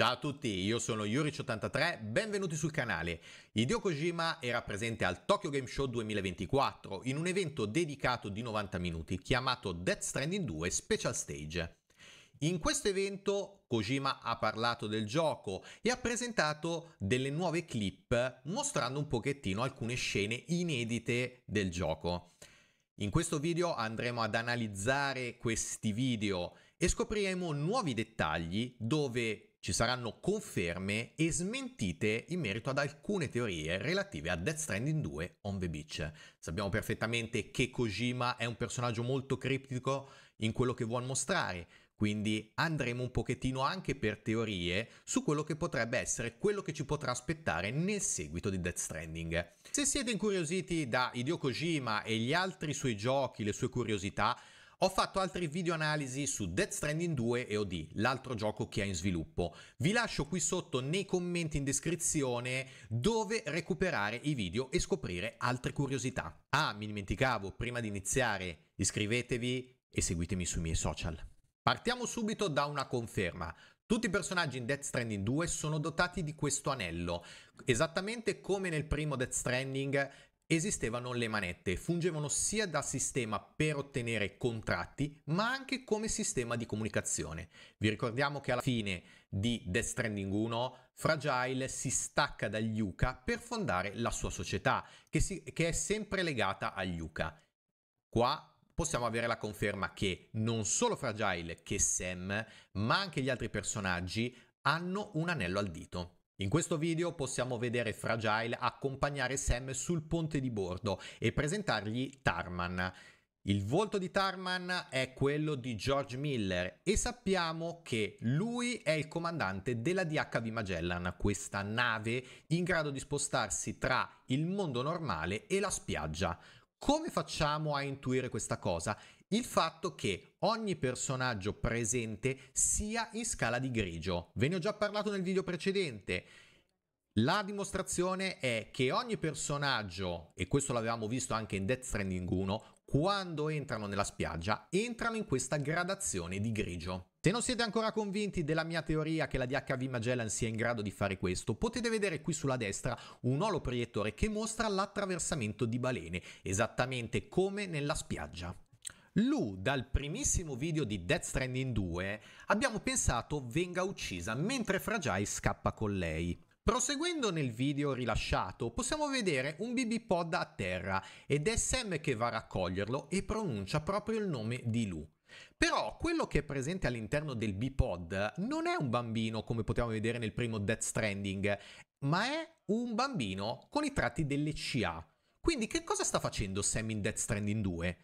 Ciao a tutti, io sono Yurich83, benvenuti sul canale. Hideo Kojima era presente al Tokyo Game Show 2024 in un evento dedicato di 90 minuti chiamato Death Stranding 2 Special Stage. In questo evento Kojima ha parlato del gioco e ha presentato delle nuove clip mostrando un pochettino alcune scene inedite del gioco. In questo video andremo ad analizzare questi video e scopriremo nuovi dettagli dove ci saranno conferme e smentite in merito ad alcune teorie relative a Death Stranding 2 on the Beach. Sappiamo perfettamente che Kojima è un personaggio molto criptico in quello che vuole mostrare, quindi andremo un pochettino anche per teorie su quello che potrebbe essere quello che ci potrà aspettare nel seguito di Death Stranding. Se siete incuriositi da Hideo Kojima e gli altri suoi giochi, le sue curiosità, ho fatto altri video analisi su Death Stranding 2 e OD, l'altro gioco che ha in sviluppo. Vi lascio qui sotto nei commenti in descrizione dove recuperare i video e scoprire altre curiosità. Ah, mi dimenticavo, prima di iniziare iscrivetevi e seguitemi sui miei social. Partiamo subito da una conferma. Tutti i personaggi in Death Stranding 2 sono dotati di questo anello, esattamente come nel primo Death Stranding esistevano le manette, fungevano sia da sistema per ottenere contratti, ma anche come sistema di comunicazione. Vi ricordiamo che alla fine di Death Stranding 1, Fragile si stacca da Yuka per fondare la sua società, che, si, che è sempre legata a Yuka. Qua possiamo avere la conferma che non solo Fragile che Sam, ma anche gli altri personaggi hanno un anello al dito. In questo video possiamo vedere Fragile accompagnare Sam sul ponte di bordo e presentargli Tarman. Il volto di Tarman è quello di George Miller e sappiamo che lui è il comandante della DHV Magellan, questa nave in grado di spostarsi tra il mondo normale e la spiaggia. Come facciamo a intuire questa cosa? il fatto che ogni personaggio presente sia in scala di grigio. Ve ne ho già parlato nel video precedente. La dimostrazione è che ogni personaggio, e questo l'avevamo visto anche in Death Stranding 1, quando entrano nella spiaggia, entrano in questa gradazione di grigio. Se non siete ancora convinti della mia teoria che la DHV Magellan sia in grado di fare questo, potete vedere qui sulla destra un olo proiettore che mostra l'attraversamento di balene, esattamente come nella spiaggia. Lu, dal primissimo video di Death Stranding 2, abbiamo pensato venga uccisa mentre Fragile scappa con lei. Proseguendo nel video rilasciato, possiamo vedere un BB Pod a terra ed è Sam che va a raccoglierlo e pronuncia proprio il nome di Lu. Però quello che è presente all'interno del B-Pod non è un bambino come potevamo vedere nel primo Death Stranding, ma è un bambino con i tratti delle CA. Quindi che cosa sta facendo Sam in Death Stranding 2?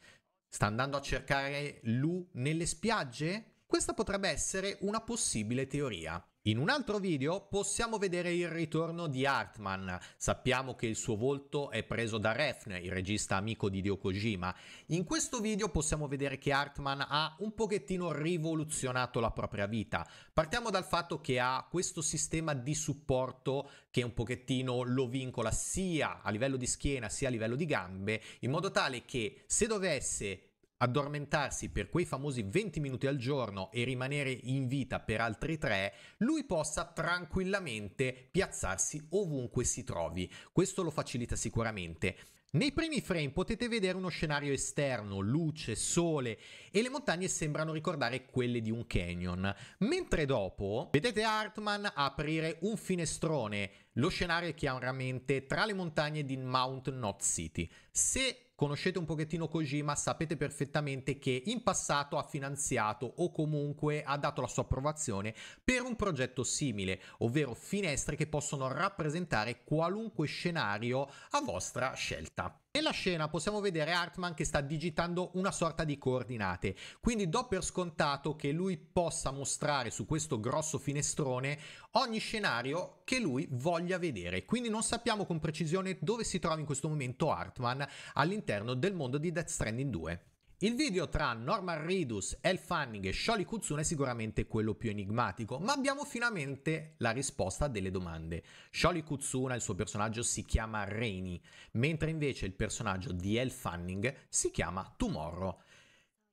Sta andando a cercare Lu nelle spiagge? Questa potrebbe essere una possibile teoria. In un altro video possiamo vedere il ritorno di Hartman. Sappiamo che il suo volto è preso da Refn, il regista amico di Dio Kojima. In questo video possiamo vedere che Hartman ha un pochettino rivoluzionato la propria vita. Partiamo dal fatto che ha questo sistema di supporto che un pochettino lo vincola sia a livello di schiena sia a livello di gambe, in modo tale che se dovesse addormentarsi per quei famosi 20 minuti al giorno e rimanere in vita per altri 3, lui possa tranquillamente piazzarsi ovunque si trovi. Questo lo facilita sicuramente. Nei primi frame potete vedere uno scenario esterno, luce, sole e le montagne sembrano ricordare quelle di un canyon, mentre dopo vedete Hartman aprire un finestrone lo scenario è chiaramente tra le montagne di Mount Not City. Se conoscete un pochettino Kojima sapete perfettamente che in passato ha finanziato o comunque ha dato la sua approvazione per un progetto simile, ovvero finestre che possono rappresentare qualunque scenario a vostra scelta. Nella scena possiamo vedere Hartman che sta digitando una sorta di coordinate, quindi do per scontato che lui possa mostrare su questo grosso finestrone ogni scenario che lui voglia a vedere. Quindi non sappiamo con precisione dove si trova in questo momento Hartman all'interno del mondo di Death Stranding 2. Il video tra Norman Reedus, Elf Fanning e Sholi Kutsune è sicuramente quello più enigmatico, ma abbiamo finalmente la risposta delle domande. Sholi Kutsune, il suo personaggio, si chiama Rainy, mentre invece il personaggio di Elf Fanning si chiama Tomorrow.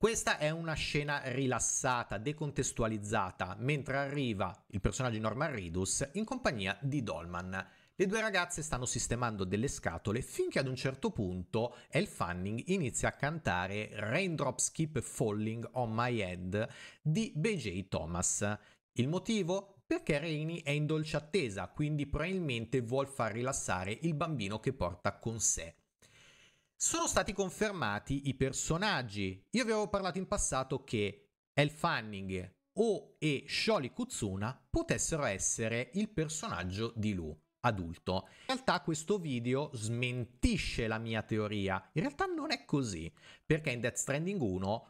Questa è una scena rilassata, decontestualizzata, mentre arriva il personaggio di Norman Reedus in compagnia di Dolman. Le due ragazze stanno sistemando delle scatole finché ad un certo punto El Fanning inizia a cantare Raindrops Keep Falling on My Head di BJ Thomas. Il motivo? Perché Rainy è in dolce attesa, quindi probabilmente vuol far rilassare il bambino che porta con sé sono stati confermati i personaggi. Io vi avevo parlato in passato che El Fanning o e Sholi Kutsuna potessero essere il personaggio di Lu adulto. In realtà questo video smentisce la mia teoria. In realtà non è così, perché in Death Stranding 1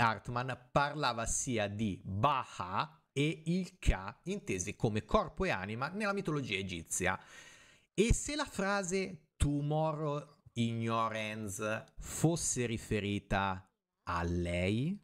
Hartman parlava sia di Baha e il Ka intesi come corpo e anima nella mitologia egizia. E se la frase tomorrow Ignorance fosse riferita a lei?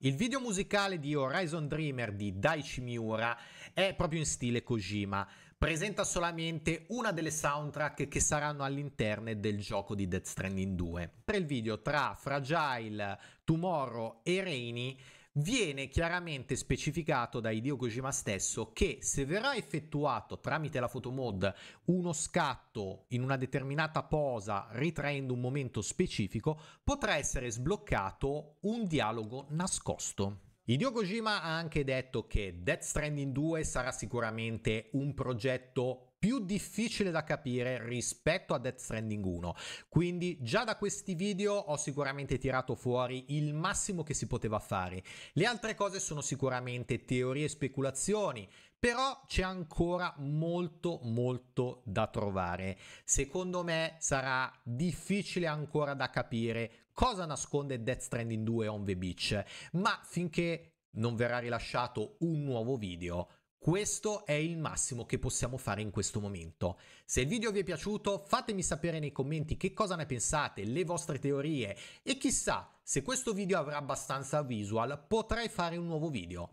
Il video musicale di Horizon Dreamer di Daichi Miura è proprio in stile Kojima, presenta solamente una delle soundtrack che saranno all'interno del gioco di Death Stranding 2. Per il video tra Fragile, Tomorrow e Rainy viene chiaramente specificato da Hideo Kojima stesso che se verrà effettuato tramite la fotomod uno scatto in una determinata posa ritraendo un momento specifico, potrà essere sbloccato un dialogo nascosto. Hideo Kojima ha anche detto che Death Stranding 2 sarà sicuramente un progetto più difficile da capire rispetto a Death Stranding 1. Quindi già da questi video ho sicuramente tirato fuori il massimo che si poteva fare. Le altre cose sono sicuramente teorie e speculazioni, però c'è ancora molto molto da trovare. Secondo me sarà difficile ancora da capire cosa nasconde Death Stranding 2 on the Beach, ma finché non verrà rilasciato un nuovo video questo è il massimo che possiamo fare in questo momento. Se il video vi è piaciuto fatemi sapere nei commenti che cosa ne pensate, le vostre teorie e chissà se questo video avrà abbastanza visual potrei fare un nuovo video.